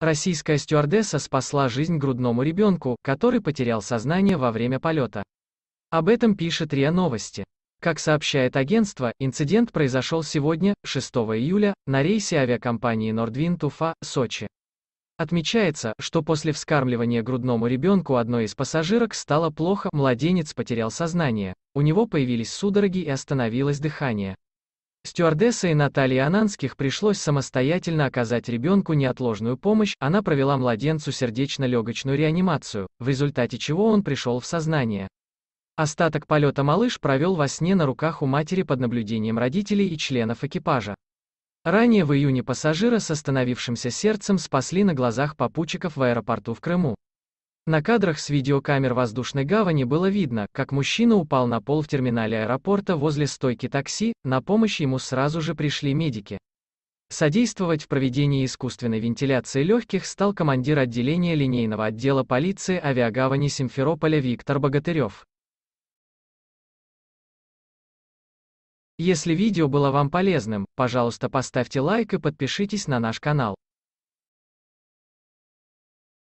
Российская стюардесса спасла жизнь грудному ребенку, который потерял сознание во время полета. Об этом пишет РИА Новости. Как сообщает агентство, инцидент произошел сегодня, 6 июля, на рейсе авиакомпании Nordwind Уфа, Сочи. Отмечается, что после вскармливания грудному ребенку одной из пассажирок стало плохо, младенец потерял сознание, у него появились судороги и остановилось дыхание. Стюардессой Наталье Ананских пришлось самостоятельно оказать ребенку неотложную помощь, она провела младенцу сердечно-легочную реанимацию, в результате чего он пришел в сознание. Остаток полета малыш провел во сне на руках у матери под наблюдением родителей и членов экипажа. Ранее в июне пассажира с остановившимся сердцем спасли на глазах попутчиков в аэропорту в Крыму. На кадрах с видеокамер воздушной гавани было видно, как мужчина упал на пол в терминале аэропорта возле стойки такси, на помощь ему сразу же пришли медики. Содействовать в проведении искусственной вентиляции легких стал командир отделения линейного отдела полиции авиагавани Симферополя Виктор Богатырев. Если видео было вам полезным, пожалуйста поставьте лайк и подпишитесь на наш канал.